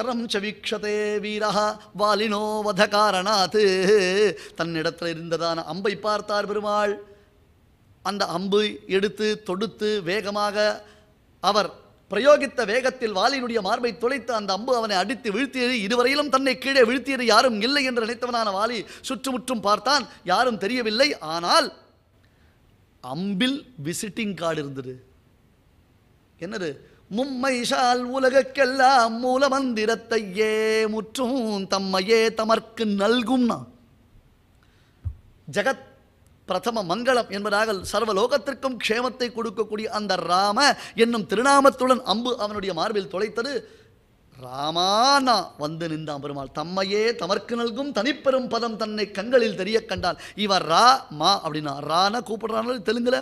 அக்ஷரம் செவிக்ஷதே வீரா வாலினோ வத காரணாத்து தன்னிடத்தில் இருந்ததான அம்பை பார்த்தார் பெருமாள் அந்த அம்பு எடுத்து தொடுத்து வேகமாக அவர் பிரயோகித்த வேகத்தில் வாலினுடைய மார்பை துளைத்து அந்த அம்பு அவனை அடித்து வீழ்த்தியது இதுவரையிலும் தன்னை கீழே வீழ்த்தியது யாரும் இல்லை என்று நினைத்தவனான வாலி சுற்றுமுற்றும் பார்த்தான் யாரும் தெரியவில்லை ஆனால் அம்பில் விசிட்டிங் கார்டு இருந்தது என்னது மும்மைஷால் உலகக்கெல்லாம் மூல மந்திரத்தையே முற்றும் தம்மையே தமர்க்கு நல்கும்னா ஜகத் பிரதம மங்களம் என்பதாக சர்வலோகத்திற்கும் க்ஷேமத்தை கொடுக்கக்கூடிய அந்த ராம என்னும் திருநாமத்துடன் அம்பு அவனுடைய மார்பில் தொலைத்தது ராமானா வந்து நின்றான் பெருமாள் தம்மையே தமர்க்கு நல்கும் தனிப்பெரும் பதம் தன்னை கண்களில் தெரிய கண்டான் இவன் ரா மா அப்படின்னா ரானா கூப்பிடுறான் தெலுங்குல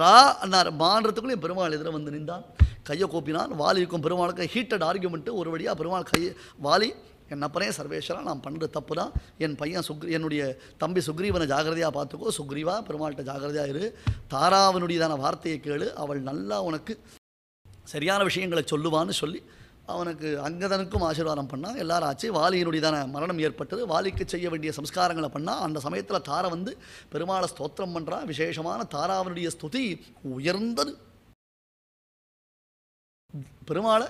ரா அண்ணார் மான்றதுக்குள்ளேயும் பெருமாள் எதிர வந்து நின்றான் கையை கோப்பினான் வாலிக்கும் இருக்கும் பெருமாளுக்கு ஹீட்டட் ஆர்கியூமெண்ட்டு ஒரு வழியாக பெருமாள் கை வாலி என் அப்பனே சர்வேஸ்வரா நான் பண்ணுற தப்பு தான் என் பையன் சுக்ரி என்னுடைய தம்பி சுக்ரீவனை ஜாகிரதையாக பார்த்துக்கோ சுக்ரீவா பெருமாள்கிட்ட ஜாகிரதையாக இரு தாராவனுடையதான வார்த்தையை கேளு அவள் நல்லா உனக்கு சரியான விஷயங்களை சொல்லுவான்னு சொல்லி அவனுக்கு அங்கதனுக்கும் ஆசீர்வாதம் பண்ணால் எல்லாரும் ஆச்சு வாலியினுடையதான மரணம் ஏற்பட்டது வாலிக்கு செய்ய வேண்டிய சம்ஸ்காரங்களை பண்ணால் அந்த சமயத்தில் தாரை வந்து பெருமாளை ஸ்தோத்திரம் பண்ணுறான் விசேஷமான தாராவனுடைய ஸ்துதி உயர்ந்தது பெருமாளை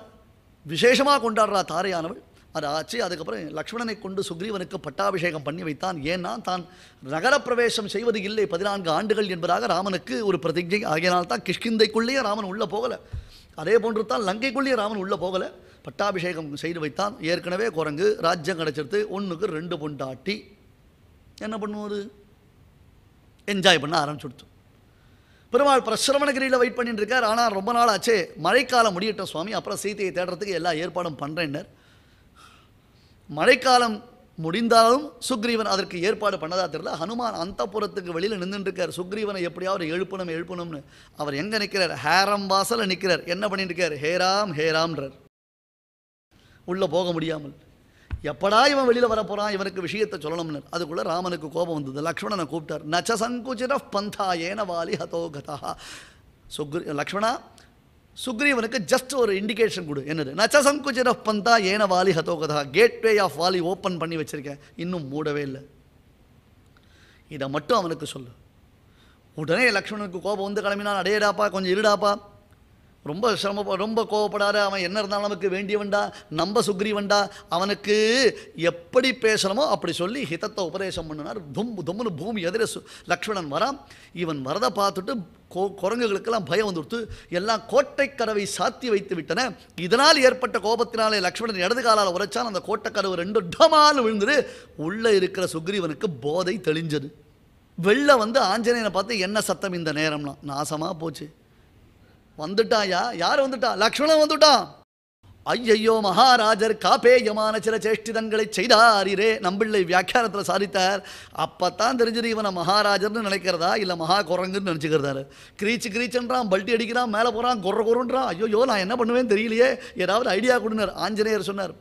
விசேஷமாக கொண்டாடுறா தாரையானவள் அது ஆச்சு அதுக்கப்புறம் லக்ஷ்மணனை கொண்டு சுக்ரீவனுக்கு பட்டாபிஷேகம் பண்ணி வைத்தான் ஏன்னா தான் நகரப்பிரவேசம் செய்வது இல்லை பதினான்கு ஆண்டுகள் என்பதாக ராமனுக்கு ஒரு பிரதிஜை ஆகியனால் தான் கிஷ்கிந்தைக்குள்ளேயே ராமன் உள்ளே போகலை அதே போன்று தான் லங்கைக்குள்ளேயே ராமன் உள்ளே போகலை பட்டாபிஷேகம் செய்து வைத்தான் ஏற்கனவே குரங்கு ராஜ்யம் கிடச்சிருத்து ஒன்றுக்கு ரெண்டு பொண்டாட்டி என்ன பண்ணுவது என்ஜாய் பண்ண ஆரம்பிச்சுடுத்து பெருமாள் பிரசிரமணகிரியில் வெயிட் பண்ணிட்டு இருக்கார் ஆனால் ரொம்ப நாள் ஆச்சே மழைக்காலம் முடியட்ட சுவாமி அப்புறம் சீத்தையை தேடுறதுக்கு எல்லா ஏற்பாடும் பண்ணுறேன்னர் மழைக்காலம் முடிந்தாலும் சுக்ரீவன் அதற்கு ஏற்பாடு பண்ணதா தெரியல ஹனுமான் அந்த புறத்துக்கு வெளியில் நின்றுட்டுருக்கார் சுக்ரீவனை எப்படியாவது எழுப்பணும் எழுப்பணும்னு அவர் எங்கே நிற்கிறார் ஹேரம் வாசலில் நிற்கிறார் என்ன பண்ணிட்டு இருக்கார் ஹேராம் ஹேராம்ன்றார் உள்ளே போக முடியாமல் எப்படா இவன் வெளியில் வரப்போகிறான் இவனுக்கு விஷயத்தை சொல்லணும்னு அதுக்குள்ளே ராமனுக்கு கோபம் வந்தது லக்ஷ்மணனை கூப்பிட்டார் நச்ச சங்குச்சிர பந்தா ஏன வாலி ஹதோ கதா சுக்ரி லக்ஷ்மணா சுக்ரீவனுக்கு ஜஸ்ட் ஒரு இண்டிகேஷன் கொடு என்னது நச்ச சங்குச்சிர பந்தா ஏன வாலி ஹதோ கதா கேட்வே ஆஃப் வாலி ஓப்பன் பண்ணி வச்சுருக்கேன் இன்னும் மூடவே இல்லை இதை மட்டும் அவனுக்கு சொல்லு உடனே லக்ஷ்மணனுக்கு கோபம் வந்து கிளம்பினான் அடையடாப்பா கொஞ்சம் இருடாப்பா ரொம்ப சிரம ரொம்ப கோவப்படாத அவன் என்ன இருந்தாலும் நமக்கு வேண்டியவன்டா நம்ம சுக்ரீவன்டா அவனுக்கு எப்படி பேசணுமோ அப்படி சொல்லி ஹிதத்தை உபதேசம் பண்ணினார் தும் தும்னு பூமி எதிர லக்ஷ்மணன் வரான் இவன் வரதை பார்த்துட்டு கோ குரங்குகளுக்கெல்லாம் பயம் வந்துடுத்து எல்லாம் கோட்டை கதவை சாத்தி வைத்து விட்டன இதனால் ஏற்பட்ட கோபத்தினாலே லக்ஷ்மணன் இடது காலால் உரைச்சான் அந்த கோட்டைக்கதவு ரெண்டு டமாலும் விழுந்துரு உள்ளே இருக்கிற சுக்ரீவனுக்கு போதை தெளிஞ்சது வெளில வந்து ஆஞ்சநேயனை பார்த்து என்ன சத்தம் இந்த நேரம்லாம் நாசமாக போச்சு வந்துட்டாயா யார் வந்துட்டா லக்ஷ்மணன் வந்துட்டான் ஐயையோ மகாராஜர் காப்பேயமான சில சேஷ்டிதங்களை செய்தாரிரே நம்பிள்ளை வியாக்கியானத்தில் சாதித்தார் அப்போ தான் இவனை மகாராஜர்னு நினைக்கிறதா இல்லை மகா குரங்குன்னு நினச்சிக்கிறதாரு கிரீச்சு கிரீச்சுன்றான் பல்ட்டி அடிக்கிறான் மேலே போகிறான் குர குருன்றான் ஐயோ நான் என்ன பண்ணுவேன்னு தெரியலையே ஏதாவது ஐடியா கொடுனார் ஆஞ்சநேயர் சொன்னார்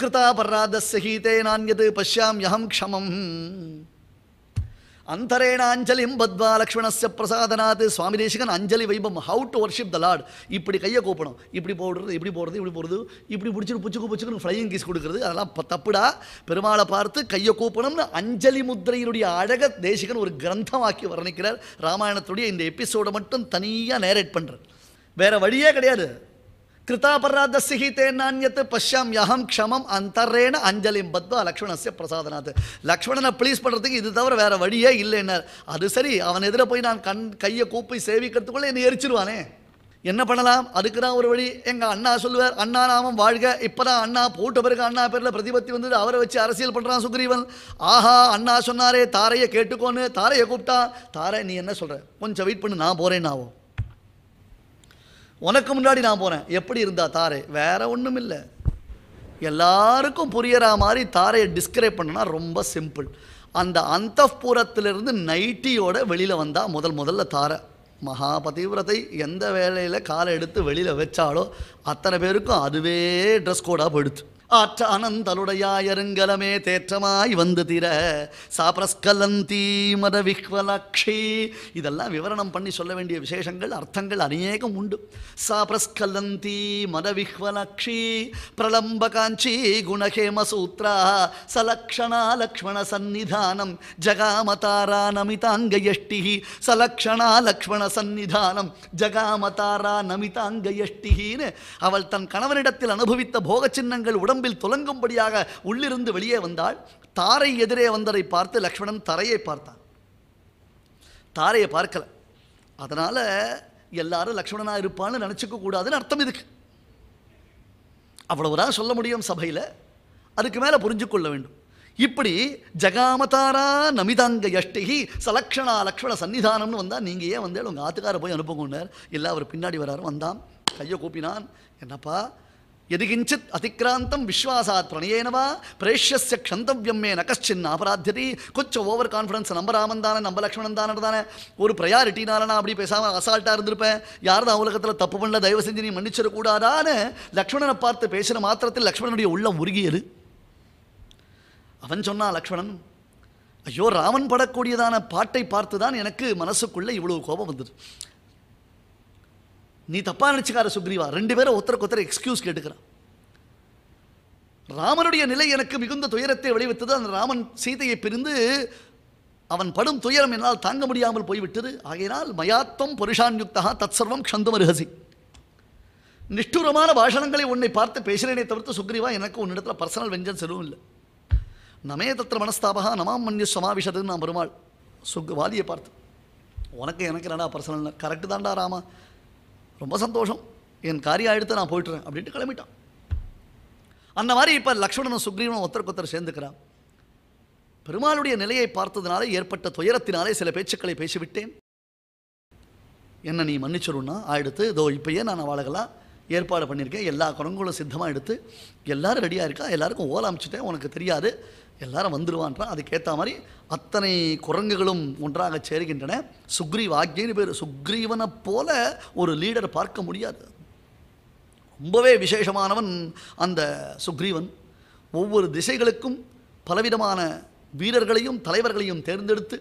கிருதா பர்ராதஸ்ய ஹீதே நான் எது பஷ்யாம் யகம் க்ஷமம் அந்தரேணாஞ்சலிம் பத்மா பத்வா லக்ஷ்மணஸ்ய சுவாமி தேசிகன் அஞ்சலி வைபம் how to worship the lord இப்படி கையை கூப்பிடும் இப்படி போடுறது இப்படி போடுறது இப்படி போடுறது இப்படி பிடிச்சிட்டு புச்சுக்கு புச்சுக்கு ஃப்ளையிங் கீஸ் கொடுக்குறது அதெல்லாம் தப்புடா பெருமாளை பார்த்து கையை கூப்பணும்னு அஞ்சலி முத்திரையினுடைய அழக தேசிகன் ஒரு கிரந்தமாக்கி வர்ணிக்கிறார் ராமாயணத்துடைய இந்த எபிசோடை மட்டும் தனியாக நேரேட் பண்ணுறார் வேறு வழியே கிடையாது கிருதாபராதஸ்ய ஹீதே நானியத்து பஷ்யாமியகம் க்ஷமம் அந்தரேன அஞ்சலிம் பத்வா லக்ஷ்மணஸ்ய பிரசாதனாத் லக்ஷ்மணனை ப்ளீஸ் பண்ணுறதுக்கு இது தவிர வேறு வழியே இல்லைன்னார் அது சரி அவன் எதிர போய் நான் கண் கையை கூப்பி சேவிக்கிறதுக்குள்ளே என்னை எரிச்சிருவானே என்ன பண்ணலாம் அதுக்கு தான் ஒரு வழி எங்கள் அண்ணா சொல்லுவார் அண்ணா நாமம் வாழ்க இப்போ தான் அண்ணா போட்ட பிறகு அண்ணா பேரில் பிரதிபத்தி வந்தது அவரை வச்சு அரசியல் பண்ணுறான் சுக்ரீவன் ஆஹா அண்ணா சொன்னாரே தாரையை கேட்டுக்கோன்னு தாரையை கூப்பிட்டா தாரை நீ என்ன சொல்கிற கொஞ்சம் வெயிட் பண்ணு நான் போகிறேன்னாவும் உனக்கு முன்னாடி நான் போகிறேன் எப்படி இருந்தா தாரே வேறு ஒன்றும் இல்லை எல்லாருக்கும் புரியற மாதிரி தாரையை டிஸ்கிரைப் பண்ணால் ரொம்ப சிம்பிள் அந்த அந்த பூரத்திலிருந்து நைட்டியோட வெளியில் வந்தால் முதல் முதல்ல தாரை மகாபதிவிரத்தை எந்த வேலையில் காலை எடுத்து வெளியில் வச்சாலோ அத்தனை பேருக்கும் அதுவே ட்ரெஸ் கோடாக போயிடுச்சு ஆற்ற அனந்தலுடையாயருங்கலமே தேற்றமாய் வந்து திர சாப்ரஸ்கலந்தி மத விஹ்வலக்ஷி இதெல்லாம் விவரணம் பண்ணி சொல்ல வேண்டிய விசேஷங்கள் அர்த்தங்கள் அநேகம் உண்டு சாப்ரஸ்கலந்தி மத விஹ்வலக்ஷி பிரலம்ப காஞ்சி குணஹேம சூத்ரா சலக்ஷணா லக்ஷ்மண சந்நிதானம் ஜகாமதாரா நமிதாங்க எஷ்டி சலக்ஷணா லக்ஷ்மண சந்நிதானம் ஜகாமதாரா நமிதாங்க எஷ்டின்னு அவள் தன் கணவனிடத்தில் அனுபவித்த போக சின்னங்கள் உடம்பு உடம்பில் துலங்கும்படியாக உள்ளிருந்து வெளியே வந்தால் தாரை எதிரே வந்ததை பார்த்து லக்ஷ்மணன் தரையை பார்த்தான் தாரையை பார்க்கல அதனால் எல்லாரும் லக்ஷ்மணனாக இருப்பான்னு நினச்சிக்க கூடாதுன்னு அர்த்தம் இதுக்கு அவ்வளவுதான் சொல்ல முடியும் சபையில் அதுக்கு மேலே புரிஞ்சு கொள்ள வேண்டும் இப்படி ஜகாமதாரா நமிதாங்க யஷ்டிகி சலக்ஷணா லக்ஷ்மண சன்னிதானம்னு வந்தால் நீங்கள் ஏன் வந்தேன் உங்கள் ஆத்துக்காரை போய் அனுப்புங்கன்னார் இல்லை அவர் பின்னாடி வராரு வந்தான் கையை கூப்பினான் என்னப்பா எதுகிஞ்சித் அதிக்ராந்தம் விஸ்வாசாத் பிரணயேனவா பிரேஷ்யஸ்ய க்ஷந்தவியம் மே நகஷ்சின் அபராத்தியதி கொச்ச ஓவர் கான்ஃபிடன்ஸ் நம்ப ராமன் தானே நம்ப லக்ஷ்மணன் தானே தானே ஒரு ப்ரையாரிட்டினால நான் அப்படி பேசாமல் அசால்ட்டாக இருந்திருப்பேன் யார் தான் உலகத்தில் தப்பு பண்ணல தயவு செஞ்சு நீ மன்னிச்சிடக்கூடாதான லக்ஷ்மணனை பார்த்து பேசின மாத்திரத்தில் லக்ஷ்மணனுடைய உள்ளம் உருகியது அவன் சொன்னான் லக்ஷ்மணன் ஐயோ ராமன் படக்கூடியதான பாட்டை பார்த்து தான் எனக்கு மனசுக்குள்ளே இவ்வளோ கோபம் வந்தது நீ தப்பாக நினைச்சிக்கார சுக்ரீவா ரெண்டு பேரும் ஒருத்தருக்கு ஒருத்தர் எக்ஸ்கியூஸ் கேட்டுக்கிறான் ராமனுடைய நிலை எனக்கு மிகுந்த துயரத்தை விளைவித்தது அந்த ராமன் சீதையை பிரிந்து அவன் படும் துயரம் என்னால் தாங்க முடியாமல் போய்விட்டது ஆகையினால் மயாத்தம் புருஷான் யுக்தா தத் சர்வம் க்ஷந்தும் நிஷ்டூரமான பாஷணங்களை உன்னை பார்த்து பேசுகிறேனே தவிர்த்து சுக்ரீவா எனக்கு உன்னிடத்தில் பர்சனல் வெஞ்சன்ஸ் எதுவும் இல்லை நமே தத்திர மனஸ்தாபகா நமாம் மன்ய சமாவிஷதுன்னு நான் பெருமாள் சுக் வாதியை பார்த்து உனக்கு எனக்கு என்னடா பர்சனல் கரெக்டு தான்டா ராமா ரொம்ப சந்தோஷம் என் காரியம் எடுத்து நான் போயிட்டுறேன் அப்படின்ட்டு கிளம்பிட்டான் அந்த மாதிரி இப்போ லக்ஷ்மணனும் சுக்ரீவனும் ஒருத்தருக்கு ஒருத்தர் சேர்ந்துக்கிறான் பெருமாளுடைய நிலையை பார்த்ததுனாலே ஏற்பட்ட துயரத்தினாலே சில பேச்சுக்களை பேசிவிட்டேன் என்ன நீ மன்னிச்சிருன்னா ஆயிடுத்து இதோ இப்பயே நான் வாழகலாம் ஏற்பாடு பண்ணியிருக்கேன் எல்லா குரங்குகளும் சித்தமாக எடுத்து எல்லோரும் ரெடியாக இருக்கா எல்லாருக்கும் ஓலை அமைச்சிட்டேன் உனக்கு தெரியாது எல்லாரும் வந்துடுவான்றான் அதுக்கேற்ற மாதிரி அத்தனை குரங்குகளும் ஒன்றாக சேர்கின்றன சுக்ரீவ் ஆக்யன்னு பேர் சுக்ரீவனை போல ஒரு லீடர் பார்க்க முடியாது ரொம்பவே விசேஷமானவன் அந்த சுக்ரீவன் ஒவ்வொரு திசைகளுக்கும் பலவிதமான வீரர்களையும் தலைவர்களையும் தேர்ந்தெடுத்து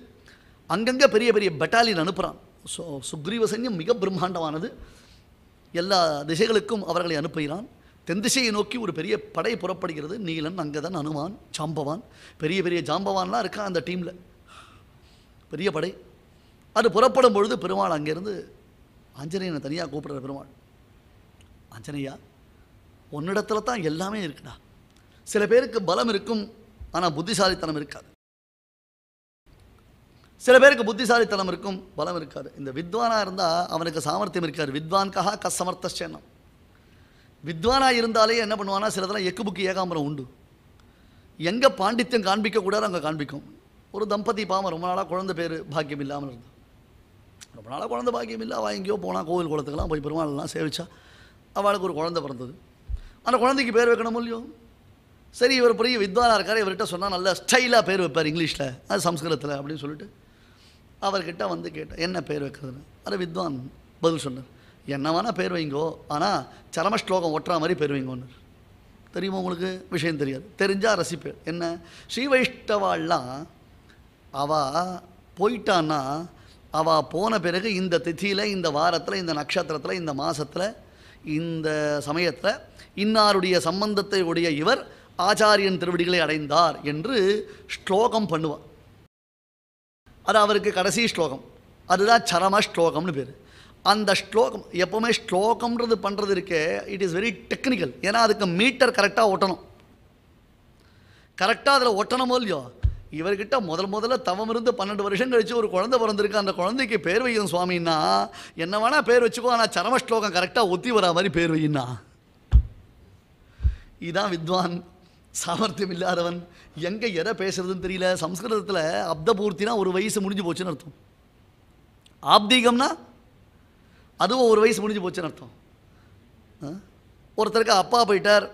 அங்கங்கே பெரிய பெரிய பெட்டாலியன் அனுப்புகிறான் ஸோ சுக்ரீவ சைன்யம் மிக பிரம்மாண்டமானது எல்லா திசைகளுக்கும் அவர்களை அனுப்புகிறான் தென் திசையை நோக்கி ஒரு பெரிய படை புறப்படுகிறது நீலன் அங்கே தான் அனுமான் சாம்பவான் பெரிய பெரிய ஜாம்பவான்லாம் இருக்கான் அந்த டீமில் பெரிய படை அது புறப்படும் பொழுது பெருமாள் அங்கேருந்து ஆஞ்சநேயனை தனியாக கூப்பிட்ற பெருமாள் ஆஞ்சநேயா உன்னிடத்துல தான் எல்லாமே இருக்குடா சில பேருக்கு பலம் இருக்கும் ஆனால் புத்திசாலித்தனம் இருக்காது சில பேருக்கு புத்திசாலித்தனம் இருக்கும் பலம் இருக்காது இந்த வித்வானாக இருந்தால் அவனுக்கு சாமர்த்தியம் இருக்காது வித்வான்காக கசமர்த்தேனம் வித்வானாக இருந்தாலே என்ன பண்ணுவானா சிலதெல்லாம் எக்கு புக்கு ஏகாம்பரம் உண்டு எங்கே பாண்டித்யம் காண்பிக்கக்கூடாது அங்கே காண்பிக்கும் ஒரு தம்பதி பாவம் ரொம்ப நாளாக குழந்த பேர் பாக்கியம் இல்லாமல் இருந்தான் ரொம்ப நாளாக குழந்த பாக்கியம் இல்லை அவள் எங்கேயோ போனால் கோவில் குளத்துக்கெல்லாம் போய் பெருமாள்லாம் சேவிச்சா அவளுக்கு ஒரு குழந்தை பிறந்தது அந்த குழந்தைக்கு பேர் வைக்கணும் இல்லையோ சரி இவர் பெரிய வித்வானாக இருக்கார் இவர்கிட்ட சொன்னால் நல்ல ஸ்டைலாக பேர் வைப்பார் இங்கிலீஷில் அது சம்ஸ்கிருதத்தில் அப்படின்னு சொல்லிட்டு அவர்கிட்ட வந்து கேட்டேன் என்ன பேர் வைக்கிறதுன்னு அது வித்வான் பதில் சொன்னார் என்ன வேணால் பேர் வைங்கோ ஆனால் சரம ஸ்லோகம் ஒட்டுற மாதிரி பேர் வைங்கோன்னு தெரியுமா உங்களுக்கு விஷயம் தெரியாது தெரிஞ்சால் ரசிப்பேர் என்ன ஸ்ரீ வைஷ்ணவாள்லாம் அவள் போயிட்டான்னா அவள் போன பிறகு இந்த திதியில் இந்த வாரத்தில் இந்த நட்சத்திரத்தில் இந்த மாதத்தில் இந்த சமயத்தில் இன்னாருடைய சம்பந்தத்தை உடைய இவர் ஆச்சாரியன் திருவடிகளை அடைந்தார் என்று ஸ்லோகம் பண்ணுவான் அது அவருக்கு கடைசி ஸ்லோகம் அதுதான் சரம ஸ்லோகம்னு பேர் அந்த ஸ்லோகம் எப்போவுமே ஸ்லோகம்ன்றது பண்ணுறது இருக்கே இட் இஸ் வெரி டெக்னிக்கல் ஏன்னா அதுக்கு மீட்டர் கரெக்டாக ஒட்டணும் கரெக்டாக அதில் ஒட்டணுமோ இல்லையோ இவர்கிட்ட முதல் முதல்ல தவம் இருந்து பன்னெண்டு வருஷம் கழிச்சு ஒரு குழந்தை பிறந்திருக்கு அந்த குழந்தைக்கு பேர் வையும் சுவாமின்னா என்ன வேணால் பேர் வச்சுக்கோ ஆனால் சரம ஸ்லோகம் கரெக்டாக ஒத்தி வரா மாதிரி பேர் வையின்னா இதான் வித்வான் சாமர்த்தியம் இல்லாதவன் எங்கே எதை பேசுறதுன்னு தெரியல சம்ஸ்கிருதத்தில் அப்தபூர்த்தினா ஒரு வயசு முடிஞ்சு போச்சுன்னு அர்த்தம் ஆப்தீகம்னா அதுவும் ஒரு வயசு முடிஞ்சு போச்சுன்னு அர்த்தம் ஒருத்தருக்கு அப்பா போயிட்டார்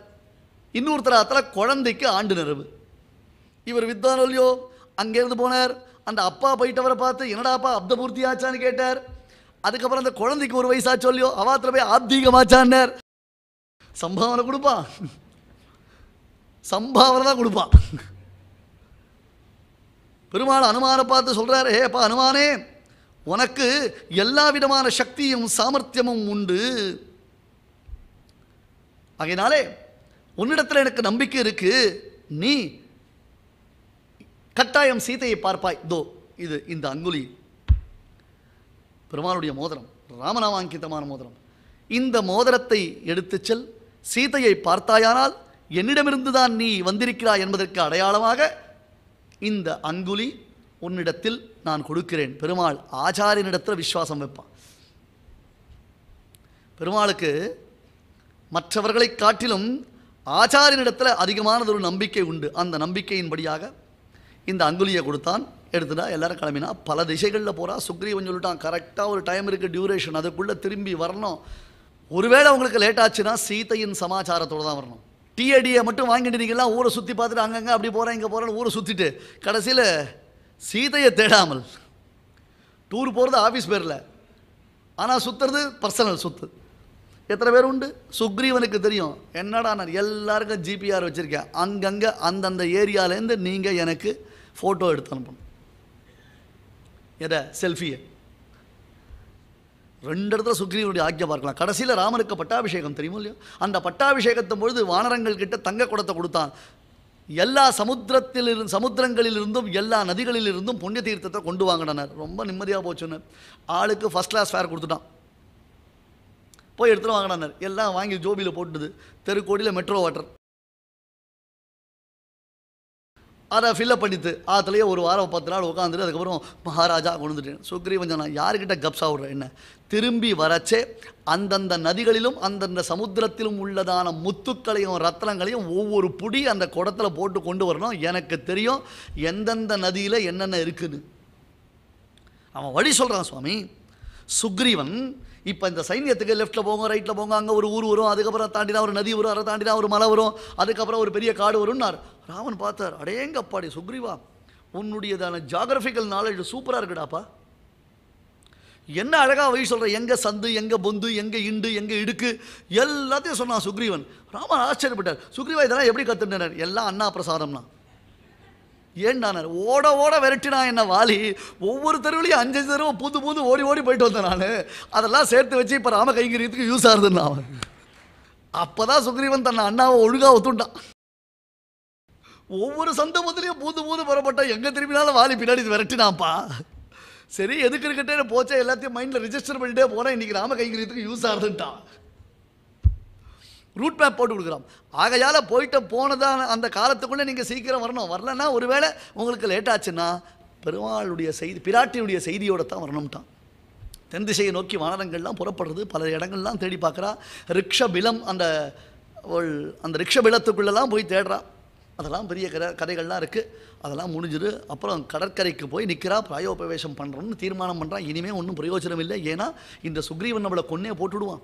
இன்னொருத்தர் அத்தர குழந்தைக்கு ஆண்டு நிறவு இவர் இல்லையோ அங்கேருந்து போனார் அந்த அப்பா போயிட்டவரை பார்த்து என்னடாப்பா அப்தபூர்த்தி ஆச்சான்னு கேட்டார் அதுக்கப்புறம் அந்த குழந்தைக்கு ஒரு ஆச்சோ இல்லையோ அவாத்தில் போய் ஆப்தீகமாச்சான்னார் சம்பாவனை கொடுப்பான் சம்பாவனை தான் கொடுப்பான் பெருமாள் அனுமானை பார்த்து சொல்கிறார் ஹே அப்பா அனுமானே உனக்கு எல்லா விதமான சக்தியும் சாமர்த்தியமும் உண்டு ஆகையினாலே உன்னிடத்தில் எனக்கு நம்பிக்கை இருக்கு நீ கட்டாயம் சீதையை பார்ப்பாய் தோ இது இந்த அங்குலி பெருமாளுடைய மோதிரம் ராமநாமாங்கிதமான மோதிரம் இந்த மோதிரத்தை எடுத்து செல் சீதையை பார்த்தாயானால் என்னிடமிருந்து தான் நீ வந்திருக்கிறாய் என்பதற்கு அடையாளமாக இந்த அங்குலி உன்னிடத்தில் நான் கொடுக்கிறேன் பெருமாள் ஆச்சாரியனிடத்தில் விஸ்வாசம் வைப்பான் பெருமாளுக்கு மற்றவர்களை காட்டிலும் ஆச்சாரியனிடத்தில் ஒரு நம்பிக்கை உண்டு அந்த நம்பிக்கையின்படியாக இந்த அங்குலியை கொடுத்தான் எடுத்துட்டா எல்லோரும் கிளம்பினா பல திசைகளில் போகிறா சுக்ரீவன் சொல்லிட்டான் கரெக்டாக ஒரு டைம் இருக்குது டியூரேஷன் அதுக்குள்ளே திரும்பி வரணும் ஒருவேளை உங்களுக்கு லேட் ஆச்சுன்னா சீத்தையின் சமாச்சாரத்தோடு தான் வரணும் டிஏடியை மட்டும் வாங்கிட்டு நீங்களாம் ஊரை சுற்றி பார்த்துட்டு அங்கங்கே அப்படி போகிறேன் இங்கே போகிறேன்னு ஊரை சுற்றிட்டு கடைசியில் சீதையை தேடாமல் டூர் போகிறது ஆஃபீஸ் பேரில் ஆனால் சுற்றுறது பர்சனல் சுற்று எத்தனை பேர் உண்டு சுக்ரீவனுக்கு தெரியும் என்னடா நான் எல்லாருக்கும் ஜிபிஆர் வச்சுருக்கேன் அங்கங்கே அந்தந்த ஏரியாவிலேருந்து நீங்கள் எனக்கு ஃபோட்டோ எடுத்து அனுப்பணும் எதை செல்ஃபியை ரெண்டு இடத்துல சுக்ரீவனுடைய ஆக்கிய பார்க்கலாம் கடைசியில் ராமனுக்கு பட்டாபிஷேகம் தெரியுமோ இல்லையோ அந்த பட்டாபிஷேகத்தின் பொழுது வானரங்கள் கிட்ட தங்க குடத்தை கொடுத்தான் எல்லா சமுத்திரத்திலிருந்து சமுத்திரங்களிலிருந்தும் எல்லா நதிகளிலிருந்தும் புண்ணிய தீர்த்தத்தை கொண்டு வாங்கினார் ரொம்ப நிம்மதியாக போச்சுன்னு ஆளுக்கு ஃபஸ்ட் கிளாஸ் ஃபேர் கொடுத்துட்டான் போய் எடுத்துகிட்டு வாங்கினார் எல்லாம் வாங்கி ஜோபியில் போட்டுது தெருக்கோடியில் மெட்ரோ வாட்டர் அதை ஃபில்லப் பண்ணிட்டு ஆற்றுலேயே ஒரு வாரம் பத்து நாள் உட்காந்துட்டு அதுக்கப்புறம் மகாராஜா கொண்டுட்டேன் சுக்ரீவன் சொன்னான் யாருக்கிட்ட கப்ஸ் ஆகுற என்ன திரும்பி வரச்சே அந்தந்த நதிகளிலும் அந்தந்த சமுத்திரத்திலும் உள்ளதான முத்துக்களையும் ரத்னங்களையும் ஒவ்வொரு புடி அந்த குடத்தில் போட்டு கொண்டு வரணும் எனக்கு தெரியும் எந்தெந்த நதியில் என்னென்ன இருக்குதுன்னு அவன் வழி சொல்கிறான் சுவாமி சுக்ரீவன் இப்போ இந்த சைன்யத்துக்கு லெஃப்ட்டில் போங்க ரைட்டில் போங்க அங்கே ஒரு ஊர் வரும் அதுக்கப்புறம் தாண்டினா ஒரு நதி வரும் அதை தாண்டினா ஒரு மலை வரும் அதுக்கப்புறம் ஒரு பெரிய காடு வரும்னார் ராமன் பார்த்தார் அடேங்கப்பாடி சுக்ரீவா உன்னுடையதான ஜாகிரபிக்கல் நாலேஜ் சூப்பராக இருக்குடாப்பா என்ன அழகாக வழி சொல்கிற எங்கே சந்து எங்கே பொந்து எங்கே இண்டு எங்கே இடுக்கு எல்லாத்தையும் சொன்னான் சுக்ரீவன் ராமன் ஆச்சரியப்பட்டார் சுக்ரீவா இதெல்லாம் எப்படி கத்துட்டார் எல்லாம் அண்ணா பிரசாதம்னா ஏண்டானார் ஓட ஓட விரட்டினா என்ன வாலி ஒவ்வொரு தெருவிலையும் அஞ்சு தெருவும் புது புது ஓடி ஓடி போயிட்டு வந்தேன் நான் அதெல்லாம் சேர்த்து வச்சு இப்போ ராம கைங்கரியத்துக்கு யூஸ் ஆகுதுன்னு அவன் அப்போ தான் சுக்ரீவன் தன்னை அண்ணாவை ஒழுங்காக ஒத்துண்டான் ஒவ்வொரு சந்தமத்துலேயும் பூந்து பூந்து புறப்பட்டான் எங்கே திரும்பினாலும் வாலி பின்னாடி விரட்டினான்ப்பா சரி எதுக்கு இருக்கட்டே போச்சே எல்லாத்தையும் மைண்டில் ரிஜிஸ்டர் பண்ணிட்டே போகிறேன் இன்றைக்கி ராம கைங்கரியத்துக்கு யூஸ் ஆகுதுன்ட்டான் ரூட் மேப் போட்டு கொடுக்குறான் ஆகையால் போயிட்டு போனதான அந்த காலத்துக்குள்ளே நீங்கள் சீக்கிரம் வரணும் வரலன்னா ஒருவேளை உங்களுக்கு லேட் ஆச்சுன்னா பெருமாளுடைய செய்தி பிராட்டியுடைய செய்தியோடு தான் வரணும்ட்டான் தென் திசையை நோக்கி வானரங்கள்லாம் புறப்படுறது பல இடங்கள்லாம் தேடி பார்க்குறா ரிக்ஷபிலம் அந்த அந்த ரிக்ஷபிலத்துக்குள்ளெல்லாம் போய் தேடுறான் அதெல்லாம் பெரிய கதை கதைகள்லாம் இருக்குது அதெல்லாம் முடிஞ்சுது அப்புறம் கடற்கரைக்கு போய் நிற்கிறா பிராயோபவேஷம் பண்ணுறோம்னு தீர்மானம் பண்ணுறான் இனிமேல் ஒன்றும் பிரயோஜனம் இல்லை ஏன்னா இந்த சுக்ரீவன் நம்மளை கொன்னே போட்டுவிடுவான்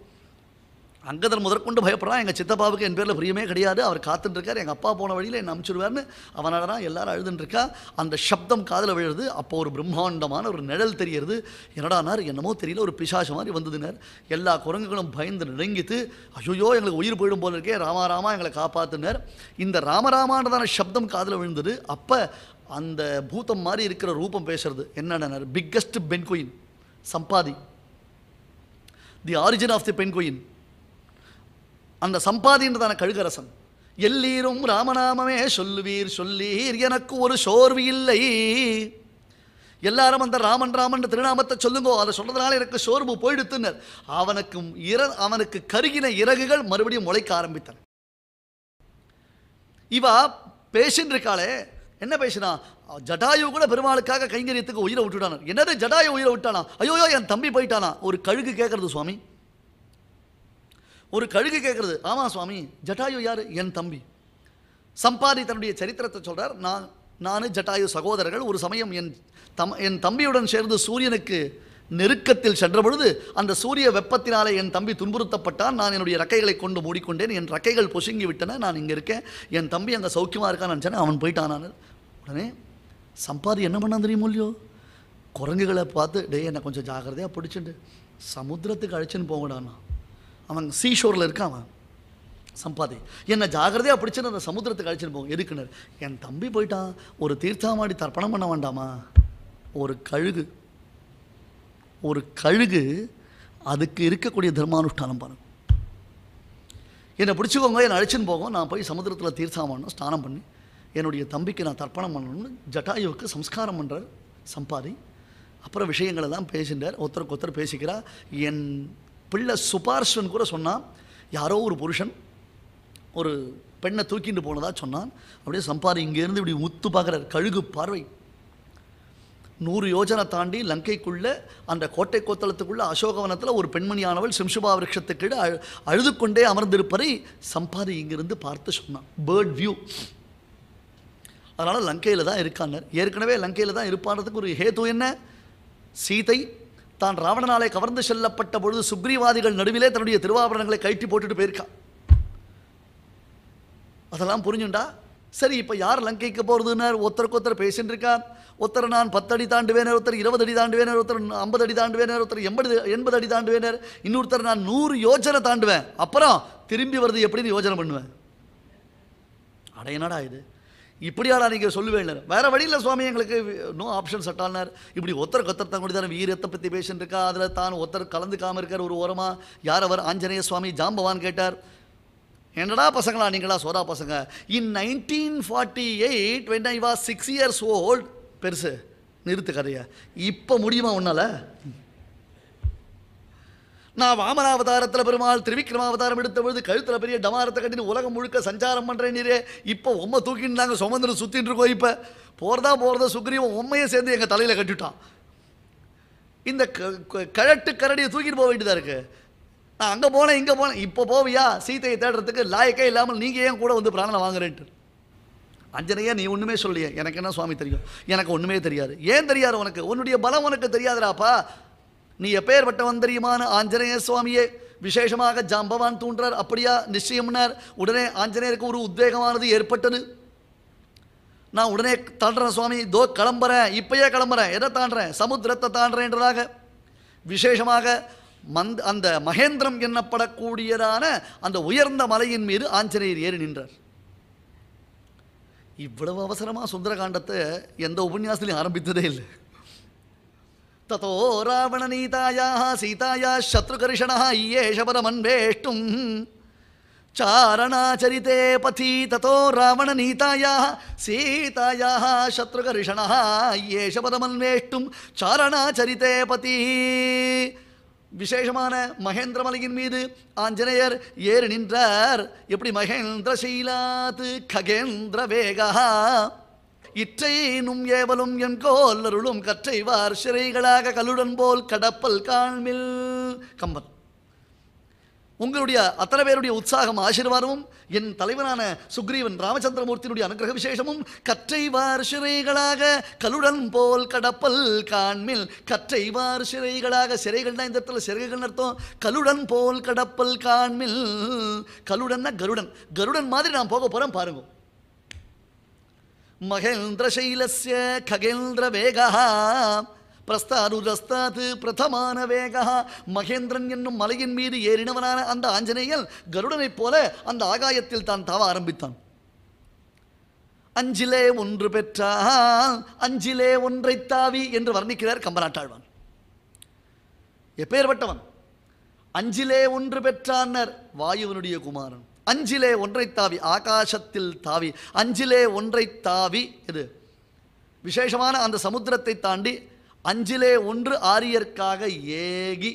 அங்கதன் முதற்கொண்டு பயப்படுறான் எங்கள் சித்தப்பாவுக்கு என் பேரில் பிரியமே கிடையாது அவர் காத்துட்டுருக்கார் எங்கள் அப்பா போன வழியில் என்னை அமுச்சிடுவார்னு அவனாடனா எல்லாரும் அழுதுன்ட்ருக்கா அந்த சப்தம் காதில் விழுது அப்போ ஒரு பிரம்மாண்டமான ஒரு நிழல் தெரியிறது என்னடானார் என்னமோ தெரியல ஒரு பிசாசு மாதிரி வந்ததுனார் எல்லா குரங்குகளும் பயந்து நெருங்கித்து ஐயோ எங்களுக்கு உயிர் போயிடும் போல இருக்கே ராமாராமா எங்களை காப்பாற்றுனர் இந்த ராமராமானதான சப்தம் காதில் விழுந்தது அப்போ அந்த பூதம் மாதிரி இருக்கிற ரூபம் பேசுறது என்னென்ன biggest penguin Sampati the origin of the penguin அந்த சம்பாதின்றதான கழுகரசன் எல்லீரும் ராமநாமமே சொல்லுவீர் சொல்லீர் எனக்கு ஒரு சோர்வு இல்லை எல்லாரும் அந்த ராமன் ராமன் திருநாமத்தை சொல்லுங்கோ அதை சொல்றதுனால எனக்கு சோர்வு போயிடுத்துனர் அவனுக்கு இர அவனுக்கு கருகின இறகுகள் மறுபடியும் முளைக்க ஆரம்பித்தன இவா பேசின் இருக்காளே என்ன பேசினா ஜடாயு கூட பெருமாளுக்காக கைங்கரியத்துக்கு உயிரை விட்டுட்டானார் என்னது ஜடாயு உயிரை விட்டானா ஐயோ என் தம்பி போயிட்டானா ஒரு கழுகு கேட்கறது சுவாமி ஒரு கழுகு கேட்குறது ஆமாம் சுவாமி ஜட்டாயு யார் என் தம்பி சம்பாதி தன்னுடைய சரித்திரத்தை சொல்கிறார் நான் நான் ஜட்டாயு சகோதரர்கள் ஒரு சமயம் என் தம் என் தம்பியுடன் சேர்ந்து சூரியனுக்கு நெருக்கத்தில் சென்ற பொழுது அந்த சூரிய வெப்பத்தினாலே என் தம்பி துன்புறுத்தப்பட்டான் நான் என்னுடைய ரக்கைகளை கொண்டு மூடிக்கொண்டேன் என் ரக்கைகள் பொசுங்கி விட்டன நான் இங்கே இருக்கேன் என் தம்பி அங்கே சௌக்கியமாக இருக்கான்னு நினச்சேன் அவன் போயிட்டான் உடனே சம்பாதி என்ன பண்ணான் தெரியுமோ இல்லையோ குரங்குகளை பார்த்து டே என்னை கொஞ்சம் ஜாகிரதையாக பிடிச்சிட்டு சமுத்திரத்துக்கு அழைச்சின்னு போகடான்னா அவன் சீஷோரில் இருக்கான் அவன் சம்பாதி என்னை ஜாகிரதையாக பிடிச்சுன்னு அந்த சமுத்திரத்துக்கு அழைச்சிட்டு போகும் இருக்குன்னு என் தம்பி போயிட்டான் ஒரு தீர்த்தாமாடி தர்ப்பணம் பண்ண வேண்டாமா ஒரு கழுகு ஒரு கழுகு அதுக்கு இருக்கக்கூடிய தர்மானுஷ்டானம் பாருங்கள் என்னை பிடிச்சிக்கோங்க என்னை அழைச்சின்னு போகும் நான் போய் சமுத்திரத்தில் தீர்த்தாமணும் ஸ்நானம் பண்ணி என்னுடைய தம்பிக்கு நான் தர்ப்பணம் பண்ணணும்னு ஜட்டாயுவுக்கு சம்ஸ்காரம் பண்ணுற சம்பாதி அப்புறம் விஷயங்களெல்லாம் பேசுகிறார் ஒருத்தருக்கு ஒருத்தர் பேசிக்கிறா என் பிள்ளை சுபார்ஷன் கூட சொன்னான் யாரோ ஒரு புருஷன் ஒரு பெண்ணை தூக்கிட்டு போனதாக சொன்னான் அப்படியே சம்பாரி இங்கேருந்து இப்படி முத்து பார்க்குற கழுகு பார்வை நூறு யோஜனை தாண்டி லங்கைக்குள்ளே அந்த கோட்டை கோத்தளத்துக்குள்ளே அசோகவனத்தில் ஒரு பெண்மணியானவள் சிம்சுபா விரக்ஷத்துக்கீடு அழு அழுது கொண்டே அமர்ந்திருப்பதை சம்பாதி இங்கிருந்து பார்த்து சொன்னான் பேர்ட் வியூ அதனால் லங்கையில் தான் இருக்காங்க ஏற்கனவே லங்கையில் தான் இருப்பான்றதுக்கு ஒரு ஹேத்து என்ன சீதை தான் ராவணனாலே கவர்ந்து செல்லப்பட்ட பொழுது சுக்ரீவாதிகள் நடுவிலே தன்னுடைய திருவாபரணங்களை கழட்டி போட்டுட்டு போயிருக்கான் அதெல்லாம் புரிஞ்சுண்டா சரி இப்போ யார் லங்கைக்கு போகிறதுன்னு ஒருத்தருக்கு ஒருத்தர் பேசிட்டு இருக்கான் ஒருத்தர் நான் தாண்டு வேணர் ஒருத்தர் இருபது அடி வேணர் ஒருத்தர் ஐம்பது அடி வேணர் ஒருத்தர் எண்பது எண்பது அடி வேணர் இன்னொருத்தர் நான் நூறு யோஜனை தாண்டுவேன் அப்புறம் திரும்பி வருது எப்படின்னு யோஜனை பண்ணுவேன் அடையனடா இது இப்படியாரா நீங்கள் சொல்லுவேன் வேறு வழியில் சுவாமி எங்களுக்கு நோ ஆப்ஷன் சட்டானார் இப்படி ஒருத்தர் கொத்தர் தங்களுடைய வீரத்தை பற்றி பேஷன் இருக்கா அதில் தான் ஒருத்தர் கலந்துக்காமல் இருக்கார் ஒரு ஓரமாக யார் அவர் ஆஞ்சநேய சுவாமி ஜாம்பவான் கேட்டார் என்னடா பசங்களா நீங்களா சோரா பசங்க in nineteen forty eight when I was six years old பெருசு நிறுத்து கதையை இப்போ முடியுமா உன்னால நான் வாமனாவதாரத்தில் பெருமாள் திருவிக்ரமாவதாரம் எடுத்த பொழுது கழுத்தில் பெரிய டமாரத்தை கட்டின்னு உலகம் முழுக்க சஞ்சாரம் நீரே இப்போ உம்மை தூக்கின்னு நாங்கள் சுமந்திரம் சுற்றிட்டு இருக்கோம் இப்போ போகிறதா போகிறத சுக்ரீவன் உண்மையை சேர்ந்து எங்கள் தலையில் கட்டிட்டான் இந்த கழட்டு கரடியை தூக்கிட்டு போக வேண்டியதாக இருக்குது நான் அங்கே போனேன் இங்கே போனேன் இப்போ போவியா சீத்தையை தேடுறதுக்கு லாயக்கே இல்லாமல் நீங்கள் ஏன் கூட வந்து பிராணனை வாங்குறேன்ட்டு அஞ்சனையா நீ ஒன்றுமே சொல்லியே எனக்கு என்ன சுவாமி தெரியும் எனக்கு ஒன்றுமே தெரியாது ஏன் தெரியாது உனக்கு உன்னுடைய பலம் உனக்கு தெரியாதுடாப்பா நீ எப்பேர் எப்பேற்பட்டவன் தெரியுமான ஆஞ்சநேய சுவாமியே விசேஷமாக ஜாம்பவான் தூண்டுறார் அப்படியா நிச்சயம்னார் உடனே ஆஞ்சநேயருக்கு ஒரு உத்வேகமானது ஏற்பட்டது நான் உடனே தாண்டுறேன் சுவாமி தோ கிளம்புறேன் இப்பயே கிளம்புறேன் எதை தாண்டுறேன் சமுத்திரத்தை தாண்டுறேன்றதாக விசேஷமாக மந்த் அந்த மகேந்திரம் எண்ணப்படக்கூடியதான அந்த உயர்ந்த மலையின் மீது ஆஞ்சநேயர் ஏறி நின்றார் இவ்வளவு அவசரமாக சுந்தரகாண்டத்தை எந்த உபன்யாசத்துலையும் ஆரம்பித்ததே இல்லை ततो रावणनीतायाः सीतायाः शत्रुकर्षणः येष परमन्वेष्टुं चारणाचरिते पथि ततो रावणनीतायाः सीतायाः शत्रुकर्षणः येष परमन्वेष्टुं चारणाचरिते पथि விசேஷமான மகேந்திரமலையின் மீது ஆஞ்சநேயர் ஏறு நின்றார் எப்படி மகேந்திரசீலாத்து ககேந்திர வேகா இற்றையினும் ஏவலும் என் கோல் அருளும் கற்றைவார் சிறைகளாக கலுடன் போல் கடப்பல் காண்மில் கம்பன் உங்களுடைய அத்தனை பேருடைய உற்சாகம் ஆசீர்வாதமும் என் தலைவனான சுக்ரீவன் ராமச்சந்திரமூர்த்தியுடைய அனுகிரக விசேஷமும் கற்றைவார் சிறைகளாக கலுடன் போல் கடப்பல் காண்மில் கற்றைவார் சிறைகளாக சிறைகள்னா இந்த இடத்துல சிறைகள் அர்த்தம் கலுடன் போல் கடப்பல் காண்மில் கலுடன்னா கருடன் கருடன் மாதிரி நான் போக போகிறேன் பாருங்கள் மகேந்திரசைலஸ்ய ககேந்திரவேகா பிரஸ்தாருரஸ்தாது பிரதமான வேகா மகேந்திரன் என்னும் மலையின் மீது ஏறினவனான அந்த ஆஞ்சநேயன் கருடனைப் போல அந்த ஆகாயத்தில் தான் தாவ ஆரம்பித்தான் அஞ்சிலே ஒன்று பெற்றால் அஞ்சிலே ஒன்றை தாவி என்று வர்ணிக்கிறார் கம்பநாட்டாழ்வான் எப்பேற்பட்டவன் அஞ்சிலே ஒன்று பெற்றான்னர் வாயுவனுடைய குமாரன் அஞ்சிலே ஒன்றை தாவி ஆகாசத்தில் தாவி அஞ்சிலே ஒன்றை தாவி இது விசேஷமான அந்த சமுத்திரத்தை தாண்டி அஞ்சிலே ஒன்று ஆரியர்க்காக ஏகி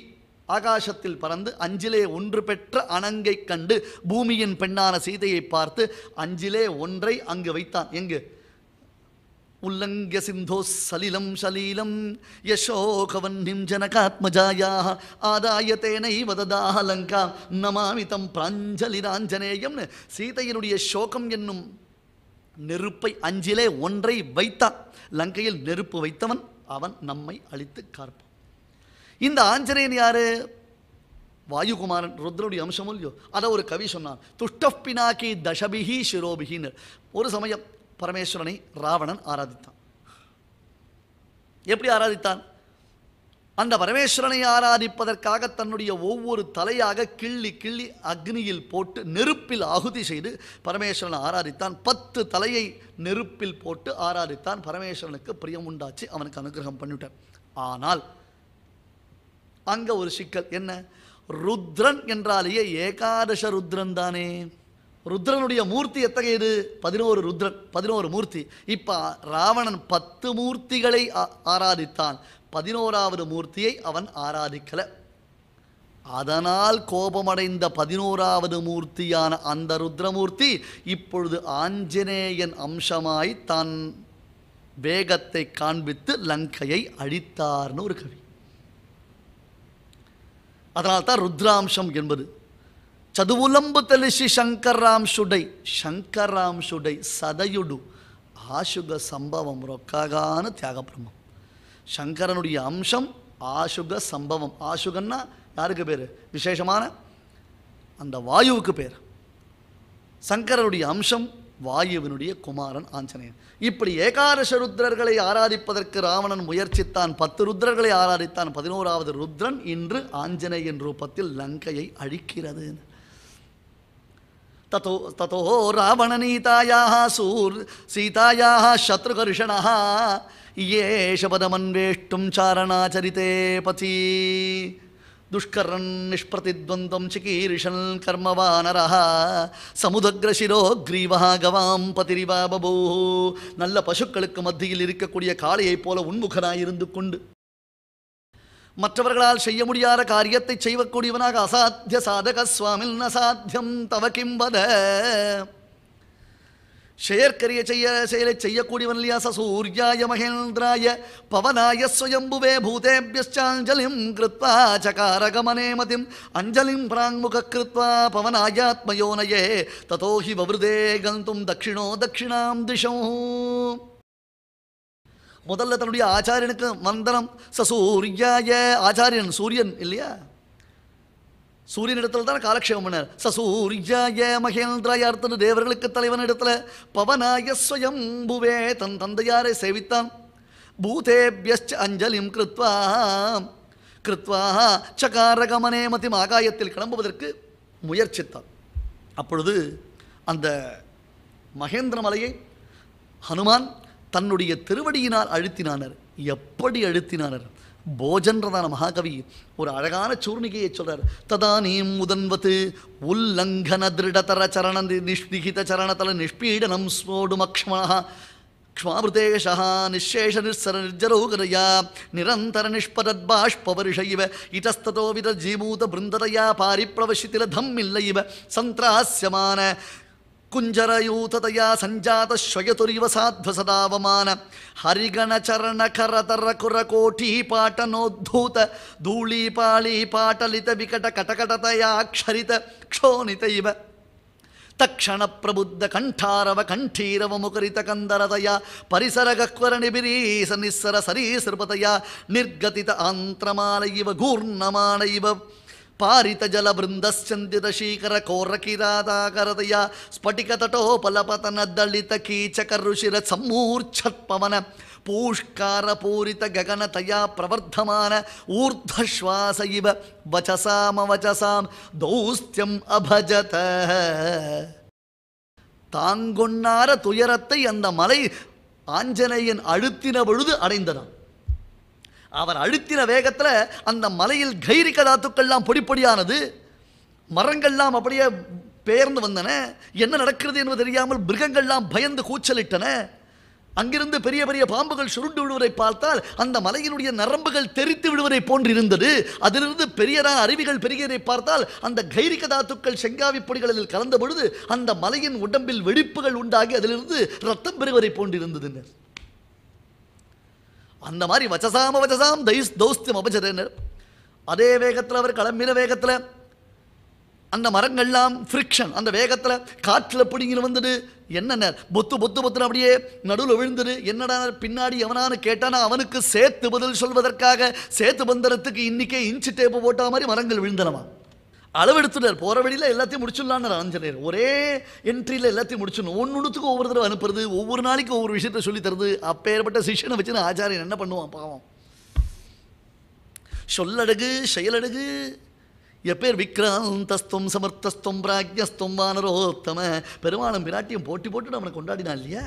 ஆகாசத்தில் பறந்து அஞ்சிலே ஒன்று பெற்ற அணங்கை கண்டு பூமியின் பெண்ணான சீதையை பார்த்து அஞ்சிலே ஒன்றை அங்கு வைத்தான் எங்கு உல்லங்கிய சிந்தோ சலிலம் சலீலம் யசோகவன்னிம் ஜனகாத்மஜாயா ஆதாய தேனை ததாக லங்கா பிராஞ்சலிராஞ்சனேயம் பிராஞ்சலிராஞ்சனேயம்னு சீதையினுடைய சோகம் என்னும் நெருப்பை அஞ்சிலே ஒன்றை வைத்தா லங்கையில் நெருப்பு வைத்தவன் அவன் நம்மை அழித்து காப்பான் இந்த ஆஞ்சனேயன் யாரு வாயுகுமாரன் ருத்ரனுடைய அம்சம் இல்லையோ அதை ஒரு கவி சொன்னான் துஷ்டப்பினாக்கி தசபிகி சிரோபிகின்னு ஒரு சமயம் பரமேஸ்வரனை ராவணன் ஆராதித்தான் எப்படி ஆராதித்தான் அந்த பரமேஸ்வரனை ஆராதிப்பதற்காக தன்னுடைய ஒவ்வொரு தலையாக கிள்ளி கிள்ளி அக்னியில் போட்டு நெருப்பில் ஆகுதி செய்து பரமேஸ்வரனை ஆராதித்தான் பத்து தலையை நெருப்பில் போட்டு ஆராதித்தான் பரமேஸ்வரனுக்கு பிரியம் உண்டாச்சு அவனுக்கு அனுகிரகம் பண்ணிவிட்டான் ஆனால் அங்கே ஒரு சிக்கல் என்ன ருத்ரன் என்றாலேயே ஏகாதச ருத்ரன் தானே ருத்ரனுடைய மூர்த்தி எத்தகையது பதினோரு ருத்ரன் பதினோரு மூர்த்தி இப்போ ராவணன் பத்து மூர்த்திகளை ஆராதித்தான் பதினோராவது மூர்த்தியை அவன் ஆராதிக்கலை அதனால் கோபமடைந்த பதினோராவது மூர்த்தியான அந்த ருத்ரமூர்த்தி இப்பொழுது ஆஞ்சநேயன் அம்சமாய் தன் வேகத்தை காண்பித்து லங்கையை அழித்தார்னு ஒரு கவி அதனால்தான் ருத்ராம்சம் என்பது చదువులంబు తెలిసి శంకరాంశుడై శంకరాంశుడై సదయుడు ఆశుగ సంభవం రొక్కగాను త్యాగప్రమం சங்கரனுடைய அம்சம் ஆசுக சம்பவம் ஆசுகன்னா யாருக்கு பேர் விசேஷமான அந்த வாயுவுக்கு பேர் சங்கரனுடைய அம்சம் வாயுவினுடைய குமாரன் ஆஞ்சநேயன் இப்படி ஏகாரச ருத்ரர்களை ஆராதிப்பதற்கு ராவணன் முயற்சித்தான் பத்து ருத்ரர்களை ஆராதித்தான் பதினோராவது ருத்ரன் இன்று ஆஞ்சநேயன் ரூபத்தில் லங்கையை அழிக்கிறது ततो ततो रावणनीतायाः सूर् सीतायाः शत्रुकर्षणः ये शपदमन्वेष्टुं चारणाचरिते पथि दुष्करन् निष्प्रतिद्वन्द्वं चिकीर्षन् कर्मवानरः சமுதக்ரசிரோ கிரீவா கவாம் பதிரிவா பபூ நல்ல பசுக்களுக்கு மத்தியில் இருக்கக்கூடிய காளையைப் போல உன்முகனாய் இருந்து கொண்டு மற்றவர்களால் செய்ய முடியாத காரியத்தை செய்வக்கூடியவனாக அசாத்திய சாதக சுவாமி நசாத்தியம் தவ கிம்பத செயற்கரிய செய்ய செயலை செய்யக்கூடியவன் இல்லையா ச சூர்யாய மகேந்திராய பவனாய சுயம்புவே பூதேபியஞ்சாஞ்சலிம் கிருத்வா சகாரகமனே மதிம் அஞ்சலிம் பிராங்முக கிருத்வா பவனாயாத்மயோனையே ததோஹி வவருதே கந்தும் தட்சிணோ தட்சிணாம் திசம் முதல்ல தன்னுடைய ஆச்சாரியனுக்கு ச சசூரியாய ஆச்சாரியன் சூரியன் இல்லையா சூரியன் இடத்துல தான் காலக்ஷேபம் பண்ணார் சசூரியாய மகேந்திராய அர்த்தன் தேவர்களுக்கு தலைவன் இடத்துல பவனாய ஸ்வயம் புவே தன் தந்தையாரை சேவித்தான் பூதேபியஸ் அஞ்சலிம் கிருத்வா கிருத்வா சகாரகமனே மதிம் ஆகாயத்தில் கிளம்புவதற்கு முயற்சித்தான் அப்பொழுது அந்த மகேந்திர மலையை ஹனுமான் தன்னுடைய திருவடியினால் அழுத்தினானர் எப்படி அழுத்தினானர் போஜன்றதான மகாகவி ஒரு அழகான சூர்ணிகையை சொல்றார் ததா ததானீம் முதன்வத்து உல்லங்கன திருடதர சரண நிஷ்பிகித சரணதல நிஷ்பீடனம் ஸ்மோடுமக்ஷ்மணா க்ஷ்மாபுதேஷா நிஷேஷ நிஸ்ஸர நிர்ஜரோகரையா நிரந்தர நிஷ்பதத்பாஷ்பவருஷ இவ இடஸ்ததோவித ஜீமூத பிருந்ததையா பாரிப்பிரவசித்தில தம்மில்ல இவ சந்திராசியமான ಕುಂಜರಯೂತದಯ ಸಂಜಾತ ಶ್ವಯತುರಿವ ಸಾಧ್ವ ಸದಾವಮಾನ ಹರಿಗಣ ಚರಣ ಕರತರ ಕೋಟಿ ಪಾಟನೋದ್ಧೂತ ಪಾಳಿ ಪಾಟಲಿತ ವಿಕಟ ಕಟಕಟತಯಾಕ್ಷರಿತ ಕ್ಷೋಣಿತ ಇವ ತಕ್ಷಣ ಪ್ರಬುದ್ಧ ಕಂಠಾರವ ಕಂಠೀರವ ಮುಕರಿತ ಕಂದರದಯ ಪರಿಸರ ಗಕ್ವರ ನಿಬಿರೀಸ ನಿಸ್ಸರ ಸರೀಸೃಪತಯ ನಿರ್ಗತಿತ ಆಂತ್ರಮಾಲ ಇವ ಇವ पारितजलवृन्दश्चन्दितशीकर कोरकिरादाकरदया स्फटिकतटोपलपतनदलितकीचकरुषिरसम्मूर्च्छत्पवन पूष्कारपूरितगगनतया प्रवर्धमान ऊर्ध्वश्वास इव वचसामवचसां दौस्त्यम् अभजत தாங்கொன்னார துயரத்தை அந்த மலை ஆஞ்சநேயன் அழுத்தின பொழுது அடைந்ததாம் அவர் அழுத்தின வேகத்தில் அந்த மலையில் கைரி கதாத்துக்கள்லாம் பொடிப்பொடியானது மரங்கள்லாம் அப்படியே பெயர்ந்து வந்தன என்ன நடக்கிறது என்று தெரியாமல் மிருகங்கள்லாம் பயந்து கூச்சலிட்டன அங்கிருந்து பெரிய பெரிய பாம்புகள் சுருண்டு விடுவதை பார்த்தால் அந்த மலையினுடைய நரம்புகள் தெரித்து விடுவதை போன்றிருந்தது அதிலிருந்து பெரியதான அருவிகள் பெருகியதை பார்த்தால் அந்த கைரி கதாத்துக்கள் செங்காவி பொடிகள் அதில் கலந்த பொழுது அந்த மலையின் உடம்பில் வெடிப்புகள் உண்டாகி அதிலிருந்து ரத்தம் பெறுவதை இருந்ததுன்னு அந்த மாதிரி வச்சசாம வச்சசாம் தைஸ் தௌஸ்தியம் அபஜதுன்னர் அதே வேகத்தில் அவர் கிளம்பின வேகத்தில் அந்த மரங்கள்லாம் ஃப்ரிக்ஷன் அந்த வேகத்தில் காற்றில் பிடிங்கினு வந்துடு என்னென்ன பொத்து பொத்து பொத்துன்னு அப்படியே நடுவில் விழுந்துடு என்னடா பின்னாடி எவனான்னு கேட்டானா அவனுக்கு சேர்த்து பதில் சொல்வதற்காக சேர்த்து பந்தரத்துக்கு இன்றைக்கே இன்ச்சு டேப்பு போட்டால் மாதிரி மரங்கள் விழுந்தனவான் அளவெடுத்துட்டார் போகிற வழியில் எல்லாத்தையும் முடிச்சிடலான்னு ஆஞ்சநேயர் ஒரே என்ட்ரியில் எல்லாத்தையும் முடிச்சிடணும் ஒன்று ஒன்றுத்துக்கும் ஒவ்வொரு தடவை அனுப்புறது ஒவ்வொரு நாளைக்கு ஒவ்வொரு விஷயத்த சொல்லி தருது அப்பேற்பட்ட சிஷனை வச்சு ஆச்சாரியன் என்ன பண்ணுவான் பாவம் சொல்லடகு செயலடகு எப்பேர் விக்ராந்தஸ்துவம் சமர்த்தஸ்தம் பிராக்யஸ்தம் வானரோத்தம பெருமாளும் பிராட்டியம் போட்டி போட்டு நம்மளை கொண்டாடினா இல்லையா